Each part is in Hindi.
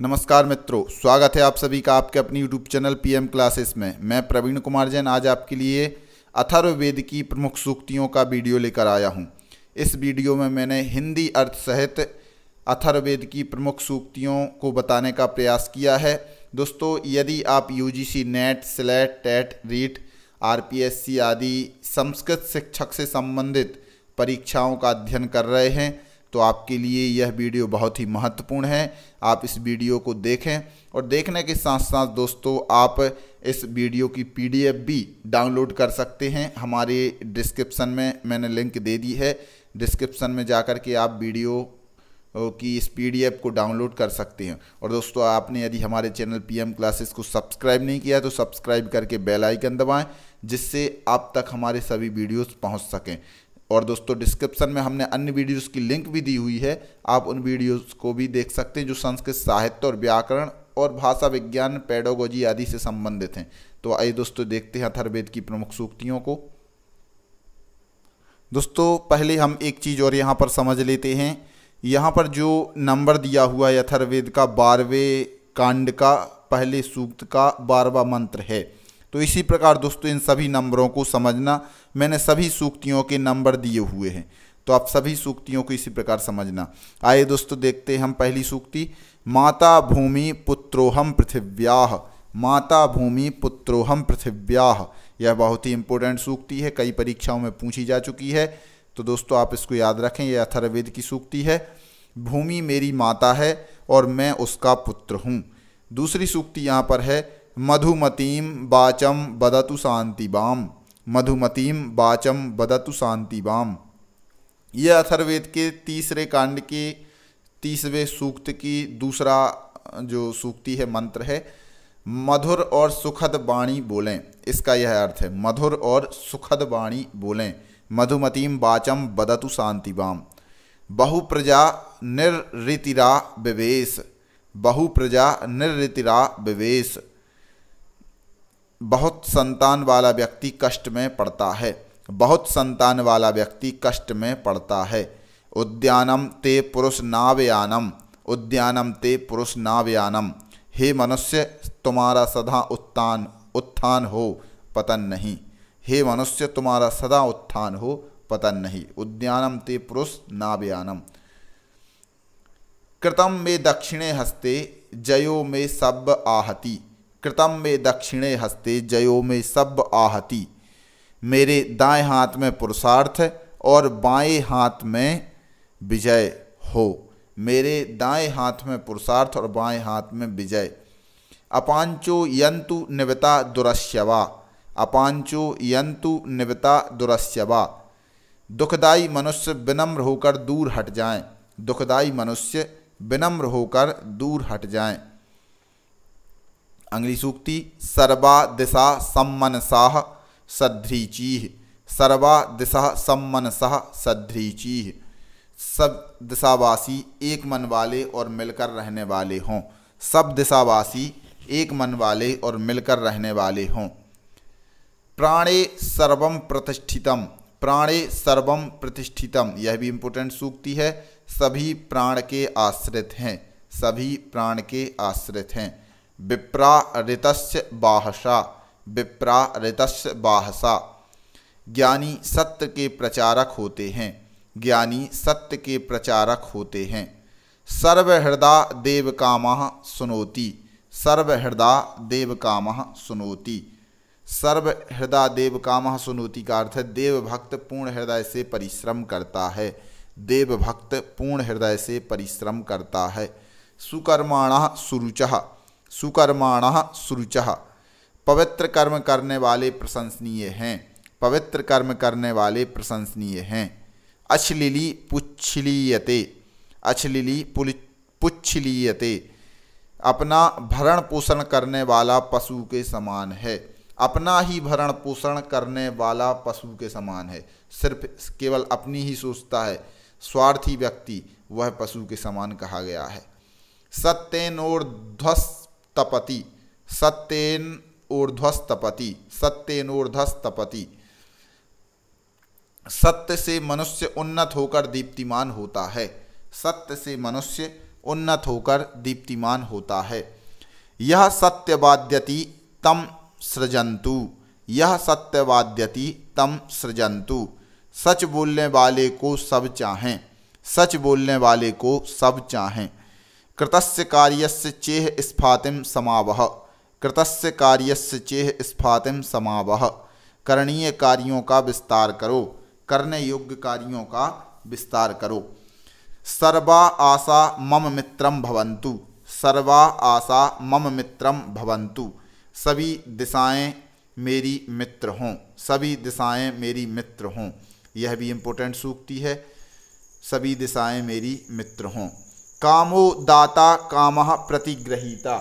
नमस्कार मित्रों स्वागत है आप सभी का आपके अपने यूट्यूब चैनल पीएम क्लासेस में मैं प्रवीण कुमार जैन आज आपके लिए अथर्ववेद की प्रमुख सूक्तियों का वीडियो लेकर आया हूं। इस वीडियो में मैंने हिंदी अर्थ सहित अथर्ववेद की प्रमुख सूक्तियों को बताने का प्रयास किया है दोस्तों यदि आप U NET SLET TET REET आर आदि संस्कृत शिक्षक से संबंधित परीक्षाओं का अध्ययन कर रहे हैं तो आपके लिए यह वीडियो बहुत ही महत्वपूर्ण है आप इस वीडियो को देखें और देखने के साथ साथ दोस्तों आप इस वीडियो की पीडीएफ भी डाउनलोड कर सकते हैं हमारे डिस्क्रिप्शन में मैंने लिंक दे दी है डिस्क्रिप्शन में जा कर के आप वीडियो की इस पीडीएफ को डाउनलोड कर सकते हैं और दोस्तों आपने यदि हमारे चैनल पीएम क्लासेस को सब्सक्राइब नहीं किया तो सब्सक्राइब करके बेल आइकन दबाएं जिससे आप तक हमारे सभी वीडियोस पहुंच सकें और दोस्तों डिस्क्रिप्शन में हमने अन्य वीडियोस की लिंक भी दी हुई है आप उन वीडियोस को भी देख सकते हैं जो संस्कृत साहित्य और व्याकरण और भाषा विज्ञान पेडोगोजी आदि से संबंधित हैं तो आइए दोस्तों देखते हैं अथर्वेद की प्रमुख सूक्तियों को दोस्तों पहले हम एक चीज़ और यहाँ पर समझ लेते हैं यहाँ पर जो नंबर दिया हुआ है अथर्वेद का बारहवें कांड का पहले सूक्त का बारवा मंत्र है तो इसी प्रकार दोस्तों इन सभी नंबरों को समझना मैंने सभी सूक्तियों के नंबर दिए हुए हैं तो आप सभी सूक्तियों को इसी प्रकार समझना आइए दोस्तों देखते हैं हम पहली सूक्ति माता भूमि पुत्रोहम पृथिव्या माता भूमि पुत्रोहम पृथिव्या यह बहुत ही इंपॉर्टेंट सूक्ति है कई परीक्षाओं में पूछी जा चुकी है तो दोस्तों आप इसको याद रखें यह अथर्वेद की सूक्ति है भूमि मेरी माता है और मैं उसका पुत्र हूँ दूसरी सूक्ति यहाँ पर है मधुमतीम बाचम बदतु शांति बाम मधुमतीम वाचम बदतु शांतिबाम यह अथर्वेद के तीसरे कांड के तीसरे सूक्त की दूसरा जो सूक्ति है मंत्र है मधुर और सुखद वाणी बोलें इसका यह अर्थ है मधुर और सुखद वाणी बोलें मधुमतीम वाचम बदतु बहु बहुप्रजा निर्रितिरा विवेश बहुप्रजा निर्रितिरा विवेश बहुत संतान वाला व्यक्ति कष्ट में पड़ता है बहुत संतान वाला व्यक्ति कष्ट में पड़ता है उद्यानम ते पुरुष नावयानम उद्यानम ते पुरुष नावयानम हे मनुष्य तुम्हारा सदा उत्थान उत्थान हो पतन नहीं हे मनुष्य तुम्हारा सदा उत्थान हो पतन नहीं उद्यानम ते पुरुष नावयानम कृतम में दक्षिणे हस्ते जयो में सब आहति कृतम में दक्षिणे हस्ते जयो में सब आहति मेरे दाएं हाथ में पुरुषार्थ और बाएं हाथ में विजय हो मेरे दाएं हाथ में पुरुषार्थ और बाएं हाथ में विजय अपांचो यंतु निवता दुरस्यवा अपांचो यंतु निवता दुरस्यवा दुखदाई मनुष्य विनम्र होकर दूर हट जाएं दुखदाई मनुष्य विनम्र होकर दूर हट जाएं अंग्री सूक्ति सर्वा दिशा सम्मनसा सद्रीची सर्वा दिशा सम्मनसा सद्रीची सब दिशावासी एक मन वाले और मिलकर रहने वाले हों सब दिशावासी एक मन वाले और मिलकर रहने वाले हों प्राणे सर्वम प्रतिष्ठितम प्राणे सर्वम प्रतिष्ठितम यह भी इम्पोर्टेंट सूक्ति है सभी प्राण के आश्रित हैं सभी प्राण के आश्रित हैं विप्रारित बाहसा विप्रारित बाहसा ज्ञानी सत्य के प्रचारक होते हैं ज्ञानी सत्य के प्रचारक होते हैं सर्वहृदा देव काम सुनोती सर्वहृदा देव काम सुनोती सर्वहृदा देव काम सुनोती का अर्थ है देव भक्त पूर्ण हृदय से परिश्रम करता है देव भक्त पूर्ण हृदय से परिश्रम करता है सुकर्माण सुरुचः सुकर्माण सुरुच पवित्र कर्म करने वाले प्रशंसनीय हैं पवित्र कर्म करने वाले प्रशंसनीय हैं अश्लीली पुच्छलीयते अश्लीली पुच्छलीयते अपना भरण पोषण करने वाला पशु के समान है अपना ही भरण पोषण करने वाला पशु के समान है सिर्फ केवल अपनी ही सोचता है स्वार्थी व्यक्ति वह पशु के समान कहा गया है सत्यनोर्ध्वस्त तपति सत्येन ऊर्ध्वस्तपति सत्येन ऊर्ध्वस्तपति सत्य से मनुष्य उन्नत होकर दीप्तिमान होता है सत्य से मनुष्य उन्नत होकर दीप्तिमान होता है यह सत्यवाद्यति तम सृजंतु यह सत्यवाद्यति तम सृजंतु सच बोलने वाले को सब चाहें सच बोलने वाले को सब चाहें कृतस्य कार्यस्य चेह स्फातिम समावह कृतस्य कार्यस्य चेह स्फातिम समावह करणीय कार्यों का विस्तार करो करने योग्य कार्यों का विस्तार करो सर्वा आशा मम मित्रम भवंतु सर्वा आशा मम मित्रम भवंतु सभी दिशाएं मेरी मित्र हों सभी दिशाएं मेरी मित्र हों यह भी इम्पोर्टेंट सूक्ति है सभी दिशाएं मेरी मित्र हों कामो दाता काम प्रतिग्रहीता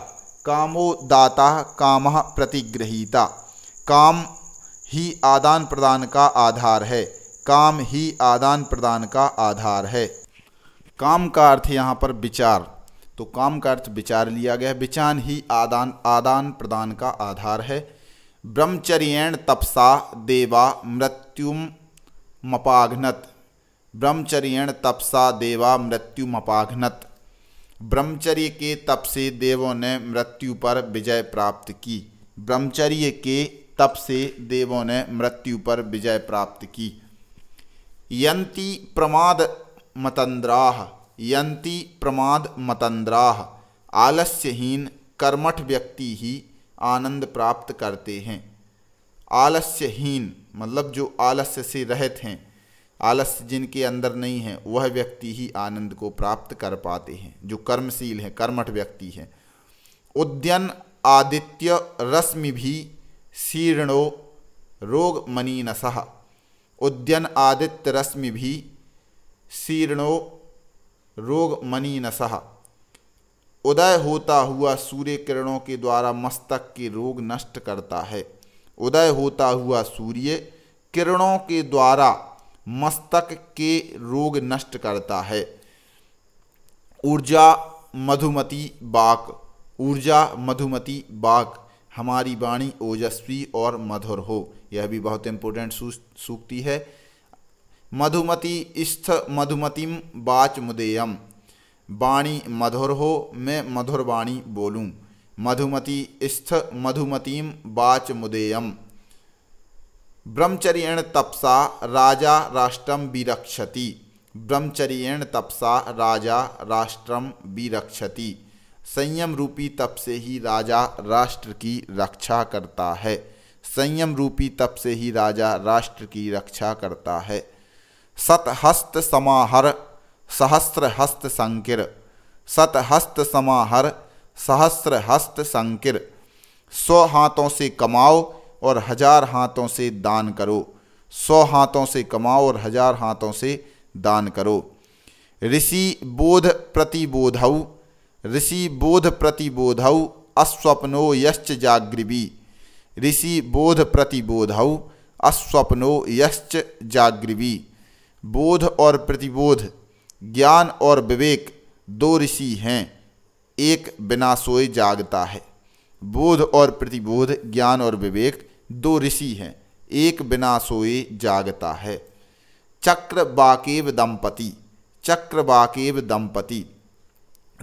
कामो दाता काम प्रतिग्रहीता काम ही आदान प्रदान का आधार है काम ही आदान प्रदान का आधार है काम का अर्थ यहाँ पर विचार तो काम का अर्थ विचार लिया गया विचार ही आदान आदान प्रदान का आधार है ब्रह्मचर्यण तपसा देवा मृत्युम मपाघनत ब्रह्मचर्यण तपसा देवा मृत्युमपाघनत ब्रह्मचर्य के तप से देवों ने मृत्यु पर विजय प्राप्त की ब्रह्मचर्य के तप से देवों ने मृत्यु पर विजय प्राप्त की यंती प्रमाद मतंद्राह यंति प्रमाद मतंद्राह आलस्यहीन कर्मठ व्यक्ति ही आनंद प्राप्त करते हैं आलस्यहीन मतलब जो आलस्य से रहित हैं आलस्य जिनके अंदर नहीं है वह व्यक्ति ही आनंद को प्राप्त कर पाते हैं जो कर्मशील है कर्मठ व्यक्ति है उद्यन आदित्य रश्मि भी शीर्णो रोग मनीनसह उद्यन आदित्य रश्मि भी शीर्णो रोग मनीनसह उदय होता हुआ सूर्य किरणों के द्वारा मस्तक के रोग नष्ट करता है उदय होता हुआ सूर्य किरणों के द्वारा मस्तक के रोग नष्ट करता है ऊर्जा मधुमती बाक ऊर्जा मधुमती बाक हमारी वाणी ओजस्वी और मधुर हो यह भी बहुत इम्पोर्टेंट सूक्ति है मधुमती स्थ मधुमतिम बाच मुदेयम वाणी मधुर हो मैं मधुर वाणी बोलूँ मधुमति स्थ मधुमतिम बाच मुदेयम ब्रह्मचर्येण तपसा राजा राष्ट्रम विरक्षति ब्रह्मचर्येण तपसा राजा राष्ट्रम विरक्षति संयम रूपी तप से ही राजा राष्ट्र की रक्षा करता है संयम रूपी तप से ही राजा राष्ट्र की रक्षा करता है सतहस्त समाहर सहस्र हस्त संकिर सतहस्त समाहर सहस्त्र हस्त संकिर सौ हाथों से कमाओ और हजार हाथों से दान करो सौ हाथों से कमाओ और हजार हाथों से दान करो ऋषि बोध प्रतिबोधऊ ऋषि बोध प्रतिबोध अस्वप्नो यश्च जागृवी ऋषि बोध प्रतिबोध अस्वप्नो यश्च जागृवी बोध और प्रतिबोध ज्ञान और विवेक दो ऋषि हैं एक बिना सोए जागता है बोध और प्रतिबोध ज्ञान और विवेक दो ऋषि हैं एक बिना सोए जागता है चक्र बाकेव दंपति चक्र बाकेव दंपति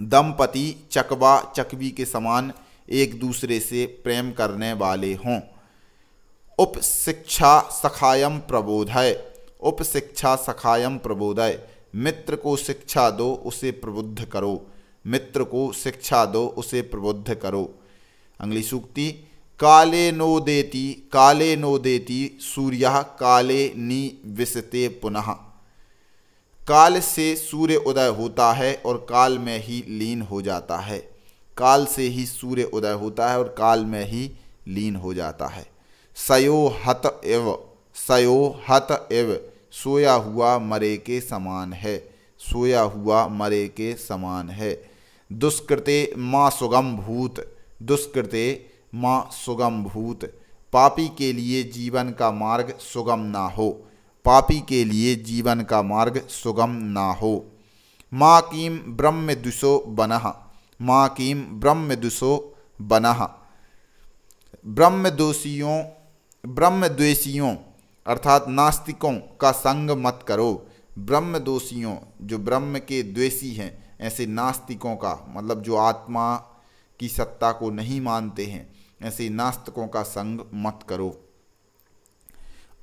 दंपति चकवा चकवी के समान एक दूसरे से प्रेम करने वाले हों उपशिक्षा सखायम प्रबोधय उपशिक्षा सखायम प्रबोधय मित्र को शिक्षा दो उसे प्रबुद्ध करो मित्र को शिक्षा दो उसे प्रबुद्ध करो अंग्ली सूक्ति काले नो देती काले नो देती सूर्य काले नी विसते पुनः काल से सूर्य उदय होता है और काल में ही लीन हो जाता है काल से ही सूर्य उदय होता है और काल में ही लीन हो जाता है सयो हत एव सयो हत एव सोया हुआ मरे के समान है सोया हुआ मरे के समान है दुष्कृते माँ सुगम भूत दुष्कृते माँ सुगम भूत पापी के लिए जीवन का मार्ग सुगम ना हो पापी के लिए जीवन का मार्ग सुगम ना हो माँ कीम ब्रह्म दुसो बनह माँ कीम ब्रह्म दुसो बनह ब्रह्म दोषियों ब्रह्म द्वेषियों अर्थात नास्तिकों का संग मत करो ब्रह्म दोषियों जो ब्रह्म के द्वेषी हैं ऐसे नास्तिकों का मतलब जो आत्मा की सत्ता को नहीं मानते हैं ऐसे नास्तकों का संग मत करो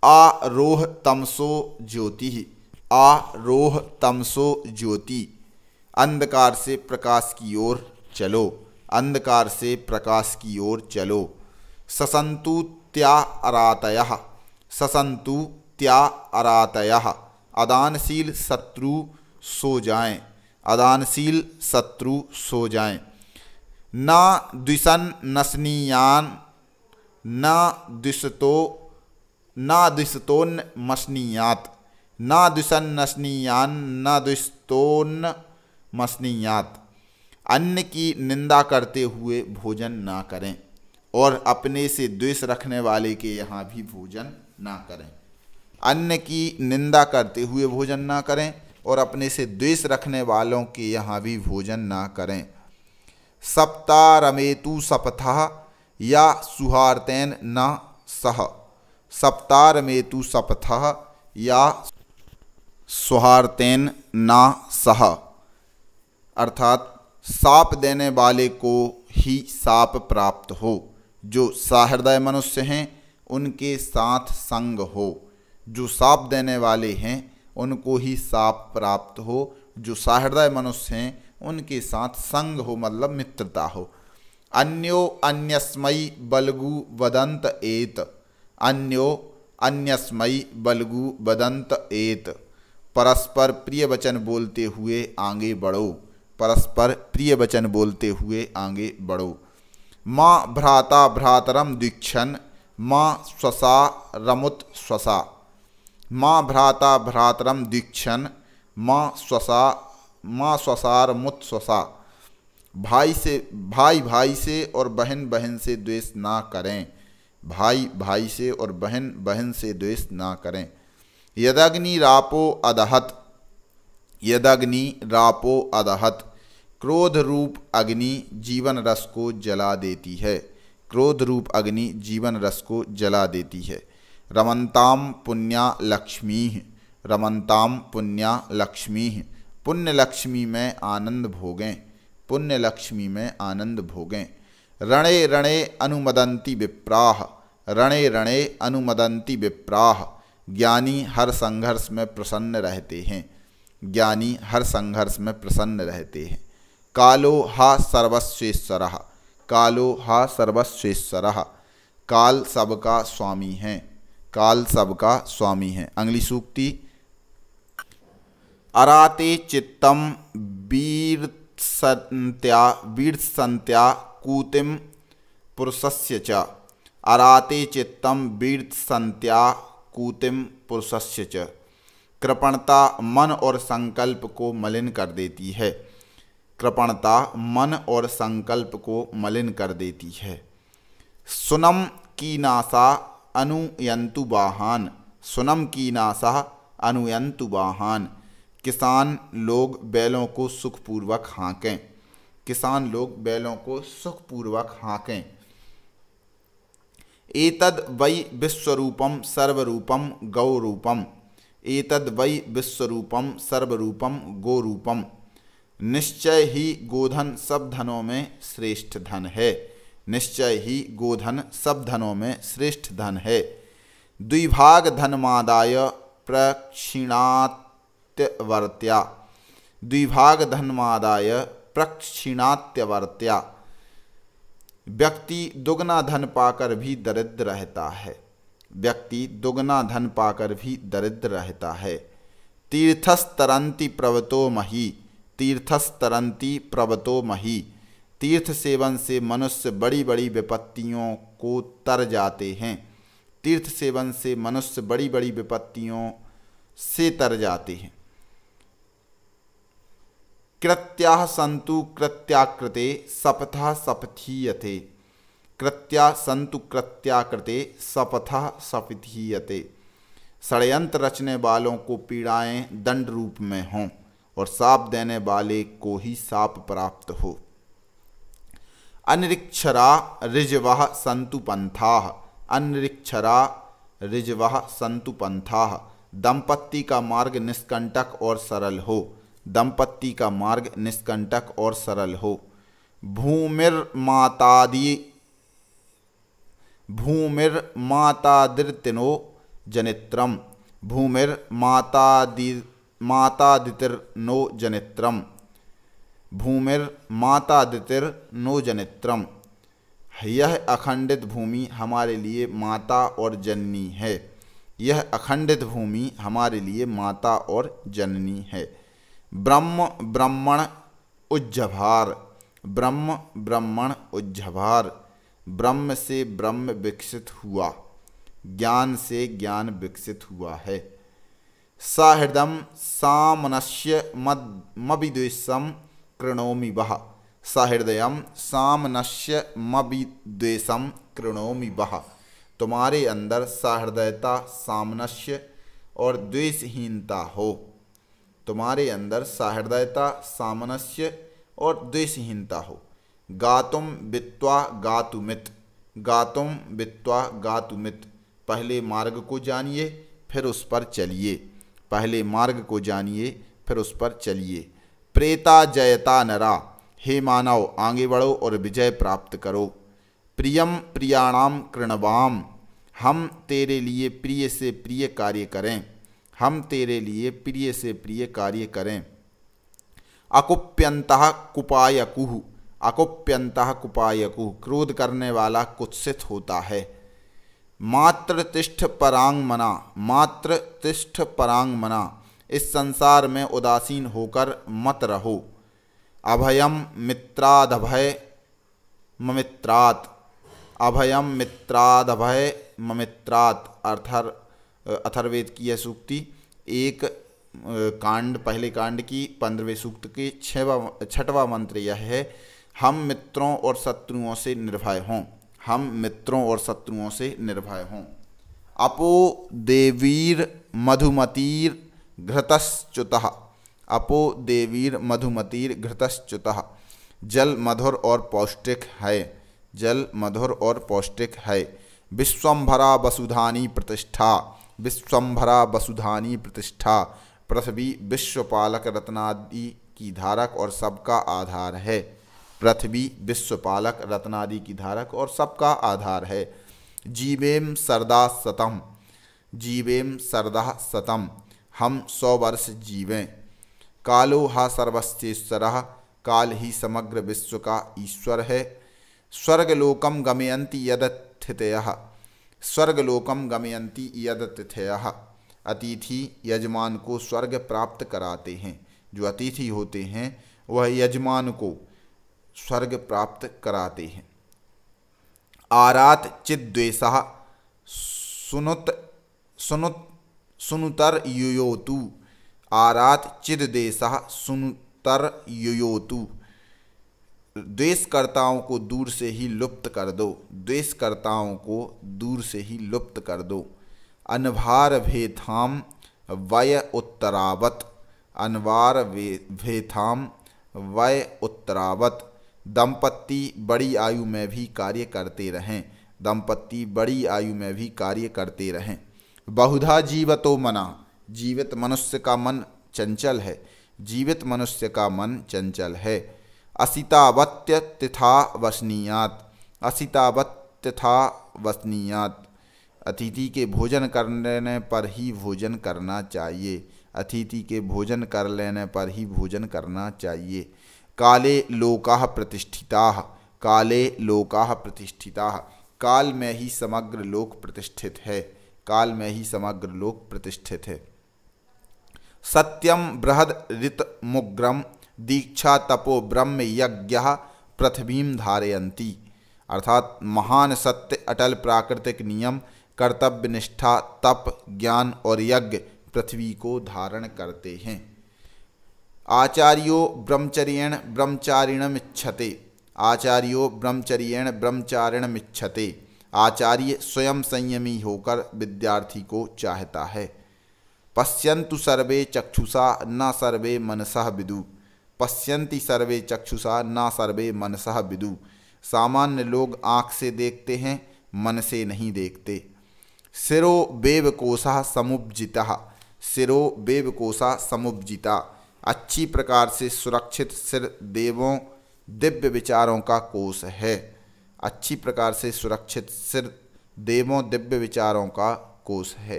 आरोह तमसो ज्योति आरोह तमसो ज्योति अंधकार से प्रकाश की ओर चलो अंधकार से प्रकाश की ओर चलो ससंतु त्या अरातय ससंतु त्या अरातय अदानशील शत्रु सो जाएं अदानशील शत्रु सो जाएं न द्विसन नसनीयान न द्विशतो न द्विशतोन मसनीयात न द्विसन नसनीयान न द्विशतोन मसनीयात अन्य की निंदा करते हुए भोजन ना करें और अपने से द्वेष रखने वाले के यहाँ भी भोजन ना करें अन्य की निंदा करते हुए भोजन ना करें और अपने से द्वेष रखने वालों के यहाँ भी भोजन ना करें सप्तारमेतु सपथ या सुहार्तेन न सह सप्तारमेतु सपथ या सुहार्तेन न सह अर्थात साप देने वाले को ही साप प्राप्त हो जो सहृदय मनुष्य हैं उनके साथ संग हो जो साप देने वाले हैं उनको ही साप प्राप्त हो जो सहृदय मनुष्य हैं उनके साथ संग हो मतलब मित्रता हो अन्यो अन्यस्मयी बलगु बदंत एत अन्यो अन्यस्मयी बलगु बदंत एत परस्पर प्रिय वचन बोलते हुए आगे बढ़ो परस्पर प्रिय वचन बोलते हुए आगे बढ़ो माँ भ्राता भ्रातरम दीक्षण माँ स्वसा रमुत स्वसा माँ भ्राता भ्रातरम दीक्षण माँ स्वसा माँ स्वसार मुत स्वसा भाई से भाई भाई से और बहन बहन से द्वेष ना करें भाई भाई से और बहन बहन से द्वेष ना करें यदग्नि रापो अदहत यदग्नि रापो अदहत क्रोध रूप अग्नि जीवन रस को जला देती है क्रोध रूप अग्नि जीवन रस को जला देती है रमनताम पुण्या लक्ष्मी रमनताम पुण्या लक्ष्मी पुण्य लक्ष्मी में आनंद भोगें पुण्य लक्ष्मी में आनंद भोगें रणे रणे अनुमदंती विप्राह रणे रणे अनुमदंती विप्राह ज्ञानी हर संघर्ष में प्रसन्न रहते हैं ज्ञानी हर संघर्ष में प्रसन्न रहते हैं कालो हा सर्वस्वेश्वर कालो हा सर्वस्वेश्वर काल सबका स्वामी है काल सबका स्वामी है अंग्ली सूक्ति अराते चित्तम वीर संत्या वीर संत्या कूतिम पुरुषस्य च अराते चित्तम वीर संत्या कूतिम पुरुषस्य च कृपणता मन और संकल्प को मलिन कर देती है कृपणता मन और संकल्प को मलिन कर देती है सुनम की नासा अनुयंतु बाहान सुनम की नासा अनुयंतु बाहान किसान लोग बैलों को सुखपूर्वक हाँकें किसान लोग बैलों को सुखपूर्वक हाँकें एतद वै विश्वरूपम सर्वरूपम गौरूपम एतद वै विश्वरूपम सर्वरूपम गोरूपम निश्चय ही गोधन सब धनों में श्रेष्ठ धन है निश्चय ही गोधन सब धनों में श्रेष्ठ धन है द्विभाग धनमादाय प्रक्षिणात प्रक्षिणात्यवर्त्या द्विभाग धनमादाय प्रक्षिणात्यवर्त्या व्यक्ति दुगना धन पाकर भी दरिद्र रहता है व्यक्ति दुगना धन पाकर भी दरिद्र रहता है तीर्थस्तरंती प्रवतो मही तीर्थस्तरंती प्रवतो मही तीर्थ सेवन से मनुष्य बड़ी बड़ी विपत्तियों को तर जाते हैं तीर्थ सेवन से मनुष्य बड़ी बड़ी विपत्तियों से तर जाते हैं कृत्या संतु कृत्याकृते सपथ सपथीयते कृत्या संतु कृत्याकृते सपथ सपथीयते षडयंत्र रचने वालों को पीड़ाएं दंड रूप में हों और साप देने वाले को ही साप प्राप्त हो अनिरीक्षरा रिजवा संतु पंथा अनिरीक्षरा रिजवा संतु पंथा दंपत्ति का मार्ग निष्कंटक और सरल हो दंपत्ति का मार्ग निष्कंटक और सरल हो भूमिर मातादि भूमिर मातादिर्तिनो जनित्रम भूमिर मातादि मातादितिर्नो जनित्रम भूमिर मातादितिर्नो जनित्रम यह अखंडित भूमि हमारे लिए माता और जननी है यह अखंडित भूमि हमारे लिए माता और जननी है ब्रह्म ब्रह्मण उज्जभार ब्रह्म ब्रह्मण उज्जभार ब्रह्म से ब्रह्म विकसित हुआ ज्ञान से ज्ञान विकसित हुआ है साहृदम सामनस्य मद मविद्वेषम कृणोमि वह सहृदय सामनस्य मविद्वेषम कृणोमि वह तुम्हारे अंदर सहृदयता सामनस्य और द्वेषहीनता हो तुम्हारे अंदर सहृदयता सामनस्य और द्वेषहीनता हो गातुम वित्वा गातुमित गातुम वित्वा गातुमित पहले मार्ग को जानिए फिर उस पर चलिए पहले मार्ग को जानिए फिर उस पर चलिए प्रेता जयता नरा हे मानव आगे बढ़ो और विजय प्राप्त करो प्रियम प्रियाणाम कृणवाम हम तेरे लिए प्रिय से प्रिय कार्य करें हम तेरे लिए प्रिय से प्रिय कार्य करें अकुप्यंत कुपायकुह अकुप्यंत कुह क्रोध करने वाला कुत्सित होता है मात्र तिष्ठ परांग मना मात्र तिष्ठ परांग मना इस संसार में उदासीन होकर मत रहो अभयम मित्रादभय ममित्रात अभयम मित्रादभय ममित्रात अर्थर अथर्वेद की यह सूक्ति एक कांड पहले कांड की पंद्रहवें सूक्त के छवा छठवा मंत्र यह है हम मित्रों और शत्रुओं से निर्भय हों हम मित्रों और शत्रुओं से निर्भय हों अपो देवीर मधुमतीर घृतश्च्युत अपो देवीर मधुमतीर घृतश्च्युत जल मधुर और पौष्टिक है जल मधुर और पौष्टिक है विश्वम्भरा वसुधानी प्रतिष्ठा विश्वभरा वसुधानी प्रतिष्ठा पृथ्वी विश्वपालक रत्नादि की धारक और सबका आधार है पृथ्वी विश्वपालक रत्नादि की धारक और सबका आधार है जीवेम सरदा सतम जीवेम सरदा सतम हम सौ वर्ष जीवें कालो हा सर्वस्वर काल ही समग्र विश्व का ईश्वर है स्वर्गलोकम गमयंती यदथितय स्वर्गलोकम गमयंती यद तिथय अतिथि यजमान को स्वर्ग प्राप्त कराते हैं जो अतिथि होते हैं वह यजमान को स्वर्ग प्राप्त कराते हैं आरात चिद्वेश सुनुत सुनुत सुनुतर युयोतु आरात चिद्वेश सुनुतर युयोतु द्वेषकर्ताओं को दूर से ही लुप्त कर दो द्वेषकर्ताओं को दूर से ही लुप्त कर दो अनवार भेथाम वय उत्तरावत अनवार भेथाम वय उत्तरावत दंपत्ति बड़ी आयु में भी कार्य करते रहें दंपत्ति बड़ी आयु में भी कार्य करते रहें बहुधा जीवतो मना जीवित मनुष्य का मन चंचल है जीवित मनुष्य का मन चंचल है असितावत्यथा वसनीयात असितावत्यथा वसनीयात अतिथि के भोजन कर लेने पर ही भोजन करना चाहिए अतिथि के भोजन कर लेने पर ही भोजन करना चाहिए काले लोका प्रतिष्ठिता काले लोका प्रतिष्ठिता काल में ही समग्र लोक प्रतिष्ठित है काल में ही समग्र लोक प्रतिष्ठित है सत्यम बृहद ऋतमुग्रम दीक्षा तपो ब्रह्म यज्ञ पृथ्वीम धारयंती अर्थात महान सत्य अटल प्राकृतिक नियम कर्तव्य निष्ठा तप ज्ञान और यज्ञ पृथ्वी को धारण करते हैं आचार्यो ब्रह्मचर्य ब्रह्मचारिण मिच्छते आचार्यो ब्रह्मचर्य ब्रह्मचारिण मिच्छते आचार्य स्वयं संयमी होकर विद्यार्थी को चाहता है पश्यंतु सर्वे चक्षुषा न सर्वे मनसा विदु पश्यंति सर्वे चक्षुषा ना सर्वे मनसा विदु सामान्य लोग आँख से देखते हैं मन से नहीं देखते सिरो बेवकोशा समुपजिता सिरो बेवकोशा समुपजिता अच्छी प्रकार से सुरक्षित सिर देवों दिव्य विचारों का कोष है अच्छी प्रकार से सुरक्षित सिर देवों दिव्य विचारों का कोष है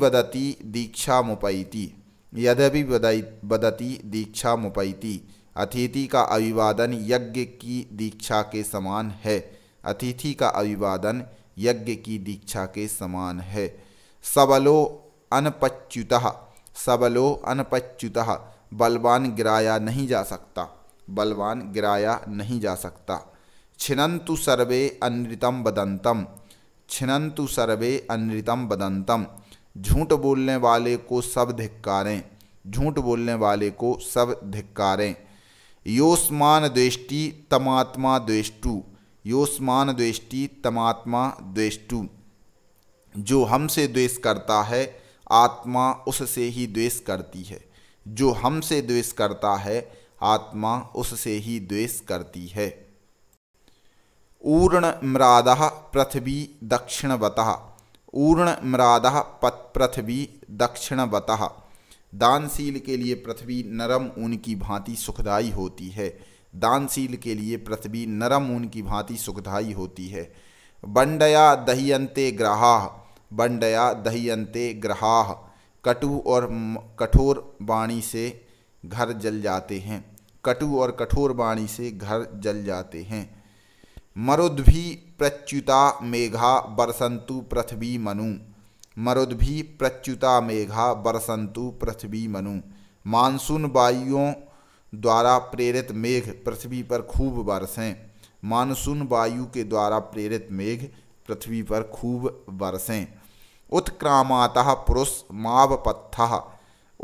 बदती दीक्षा मुपैती यद्यपि बदती दीक्षा मुपैती अतिथि का अभिवादन यज्ञ की दीक्षा के समान है अतिथि का अभिवादन यज्ञ की दीक्षा के समान है सबलो अनपच्युत सबलो अनपच्युत बलवान गिराया नहीं जा सकता बलवान गिराया नहीं जा सकता छिनंतु सर्वे अनृतम बदंतम छिनंतु सर्वे अनृतम बदंतम झूठ बोलने वाले को सब धिक्कारें झूठ बोलने वाले को सब धिक्कारें योस्मान द्वेष्टि तमात्मा द्वेष्टु योस्मान द्वेष्टि तमात्मा द्वेष्टु जो हमसे द्वेष करता है आत्मा उससे ही द्वेष करती है जो हमसे द्वेष करता है आत्मा उससे ही द्वेष करती है ऊर्ण मृदा पृथ्वी दक्षिणवतः ऊर्ण मराद पृथ्वी दक्षिणवत दानशील के लिए पृथ्वी नरम ऊन की भांति सुखदाई होती है दानशील के लिए पृथ्वी नरम ऊन की भांति सुखदाई होती है बंडया दहियंते ग्रहा बंडया दहियंते ग्रहा कटु और कठोर वाणी से घर जल जाते हैं कटु और कठोर वाणी से घर जल जाते हैं मरुद्भि प्रच्युता मेघा बरसंतु पृथ्वी मनु मरुद्भि प्रच्युता मेघा बरसंतु पृथ्वी मनु मानसून वायुओं द्वारा प्रेरित मेघ पृथ्वी पर खूब बरसें मानसून वायु के द्वारा प्रेरित मेघ पृथ्वी पर खूब बरसें उत्क्रामातः पुरुष मावपत्थः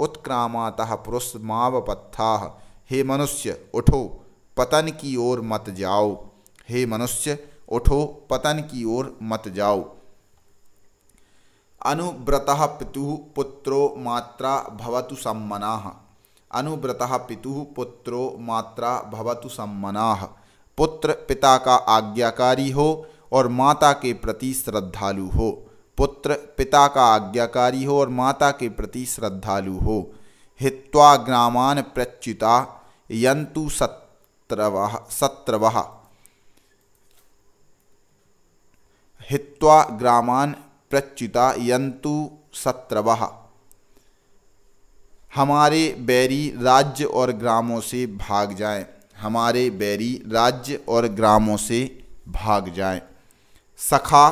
उत्क्रामातः पुरुष मावपत्थाः हे मनुष्य उठो पतन की ओर मत जाओ हे मनुष्य उठो पतन की ओर मत जाओ अनुव्रत पितु पुत्रो मात्रा भवतु सम्मना अनुव्रत पितु पुत्रो मात्रा भवतु सम्मना पुत्र पिता का आज्ञाकारी हो और माता के प्रति श्रद्धालु हो पुत्र पिता का आज्ञाकारी हो और माता के प्रति श्रद्धालु हो हित्वा ग्रामान प्रच्युता यंतु सत्रवः सत्रवः हित्वा ग्रामान प्रच्युता यंतु सत्रव हमारे बैरी राज्य और ग्रामों से भाग जाएं हमारे बैरी राज्य और ग्रामों से भाग जाएं सखा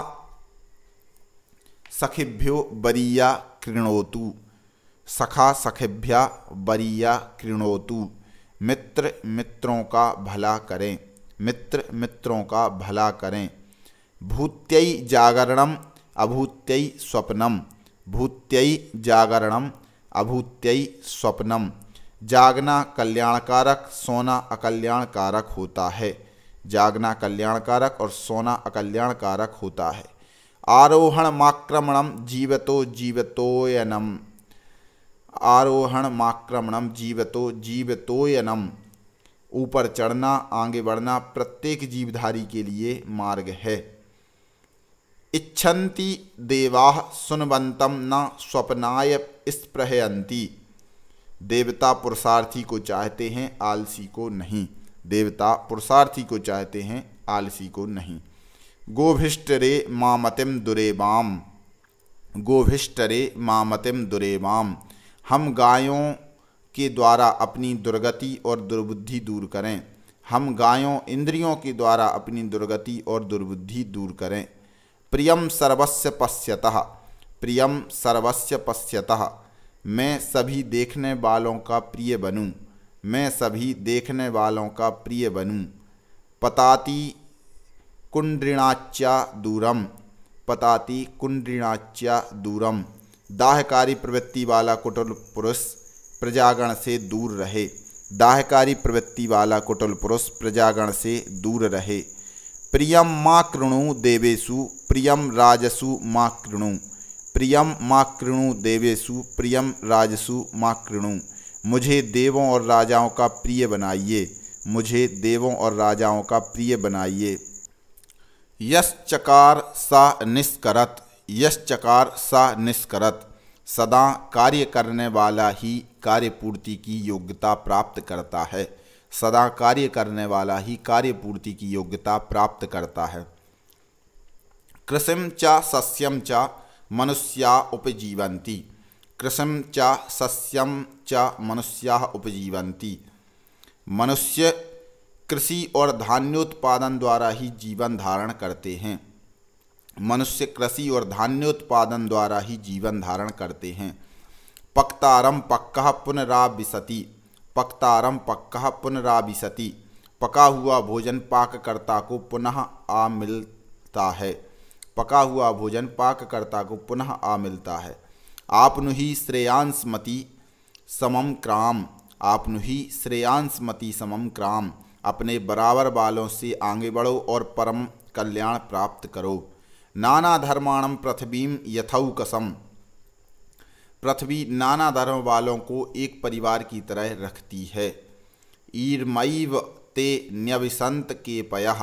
सखिभ्यो बरिया कृणोतु सखा सखिभ्या बरिया कृणोतु मित्र मित्रों का भला करें मित्र मित्रों का भला करें भूत्यय जागरणम अभूत्यई स्वप्नम भूत्यय जागरणम अभूत्यई स्वप्नम जागना कल्याणकारक सोना अकल्याणकारक होता है जागना कल्याणकारक और सोना अकल्याणकारक होता है आरोहण माक्रमणम जीवतो जीवतोयनम आरोहण माक्रमणम जीवतो जीवतोयनम ऊपर चढ़ना आगे बढ़ना प्रत्येक जीवधारी के लिए मार्ग है इच्छन्ति देवा सुनवंत न स्वप्नाय स्प्रहयंती देवता पुरुषार्थी को चाहते हैं आलसी को नहीं देवता पुरुषार्थी को चाहते हैं आलसी को नहीं गोभिष्टरे मामतिम दुरेवाम गोभिष्टरे मामतिम दुरेवाम हम गायों के द्वारा अपनी दुर्गति और दुर्बुद्धि दूर करें हम गायों इंद्रियों के द्वारा अपनी दुर्गति और दुर्बुद्धि दूर करें प्रियम सर्वस्य पश्यतः प्रियम सर्वस्य पश्यतः मैं सभी देखने वालों का प्रिय बनूं मैं सभी देखने वालों का प्रिय बनूं पताती कुंड्रिणाच्या दूरम पताती कुंड्रिणाच्या दूरम दाहकारी प्रवृत्ति वाला कुटल पुरुष प्रजागण से दूर रहे दाहकारी प्रवृत्ति वाला कुटल पुरुष प्रजागण से दूर रहे प्रियम माँ कृणु देवेशु प्रियम राजसु मा कृणु प्रियम मा कृणु देवेशु प्रियम राजसु मा कृणु मुझे देवों और राजाओं का प्रिय बनाइए मुझे देवों और राजाओं का प्रिय बनाइए यश्चकार सा निष्करत यश्चकार सा निष्करत सदा कार्य करने वाला ही कार्यपूर्ति की योग्यता प्राप्त करता है सदा कार्य करने वाला ही कार्यपूर्ति की योग्यता प्राप्त करता है कृषि च सस्यम च मनुष्या उपजीवती कृषि च सस्यम च मनुष्या उपजीवती मनुष्य कृषि और धान्योत्पादन द्वारा ही जीवन धारण करते हैं मनुष्य कृषि और धान्योत्पादन द्वारा ही जीवन धारण करते हैं पक्तारम पक्का पुनराविशति पक्तारम पक्का पुनराविशति पका हुआ भोजन पाककर्ता को पुनः आ मिलता है पका हुआ भोजन पाककर्ता को पुनः आ मिलता है आपनु ही श्रेयांशमति समम क्राम आपनु ही श्रेयांशमति समम क्राम अपने बराबर बालों से आगे बढ़ो और परम कल्याण प्राप्त करो नाना धर्माणम पृथ्वीम यथौकसम पृथ्वी नाना धर्म वालों को एक परिवार की तरह रखती है ईर्मैव ते न्यविसंत के पयः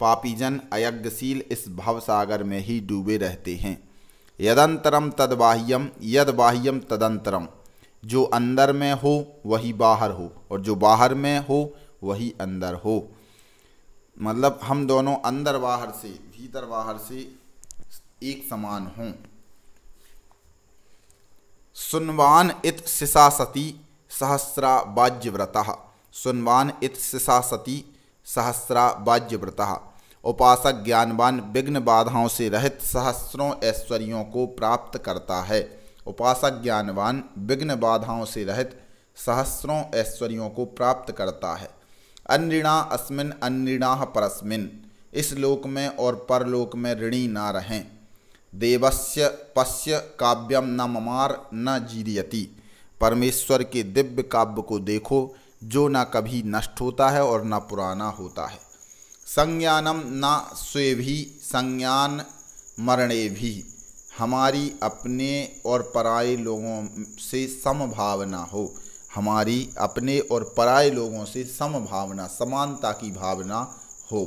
पापीजन अयज्ञशील इस भवसागर में ही डूबे रहते हैं यदंतरम तद बाह्यम यद बाह्यम तदंतरम जो अंदर में हो वही बाहर हो और जो बाहर में हो वही अंदर हो मतलब हम दोनों अंदर बाहर से भीतर बाहर से एक समान हों सुनवान इत सती सहस्रा बाज्यव्रता सुनवान इत सती सहस्रा वाज्यव्रता उपासक ज्ञानवान विघ्न बाधाओं से रहित सहस्रों ऐश्वर्यों को प्राप्त करता है उपासक ज्ञानवान विघ्न बाधाओं से रहित सहस्रों ऐश्वर्यों को प्राप्त करता है अनऋणा अस्मिन अनऋणा परस्मिन इस लोक में और परलोक में ऋणी ना रहें देवस्य पश्य काव्यम न ममार न जीरियती परमेश्वर के दिव्य काव्य को देखो जो ना कभी नष्ट होता है और ना पुराना होता है संज्ञानम ना स्वे भी संज्ञान मरणे भी हमारी अपने और पराए लोगों से समभावना हो हमारी अपने और पराए लोगों से समभावना समानता की भावना हो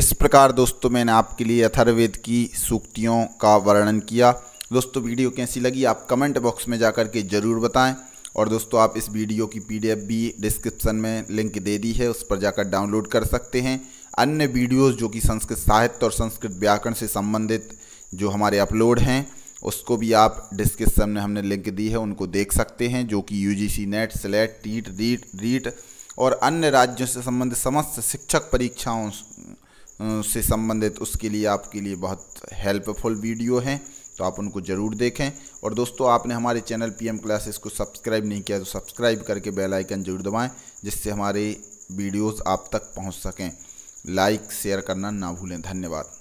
इस प्रकार दोस्तों मैंने आपके लिए अथर्वेद की सूक्तियों का वर्णन किया दोस्तों वीडियो कैसी लगी आप कमेंट बॉक्स में जाकर के ज़रूर बताएं और दोस्तों आप इस वीडियो की पीडीएफ भी डिस्क्रिप्शन में लिंक दे दी है उस पर जाकर डाउनलोड कर सकते हैं अन्य वीडियोस जो कि संस्कृत साहित्य और संस्कृत व्याकरण से संबंधित जो हमारे अपलोड हैं उसको भी आप डिस्क्रिप्शन में हमने लिंक दी है उनको देख सकते हैं जो कि U G C NET SLET TET REET REET और अन्य राज्यों से संबंधित समस्त शिक्षक परीक्षाओं से संबंधित उसके लिए आपके लिए बहुत हेल्पफुल वीडियो हैं तो आप उनको ज़रूर देखें और दोस्तों आपने हमारे चैनल पीएम क्लासेस को सब्सक्राइब नहीं किया तो सब्सक्राइब करके बेल आइकन जरूर दबाएं जिससे हमारे वीडियोस आप तक पहुंच सकें लाइक शेयर करना ना भूलें धन्यवाद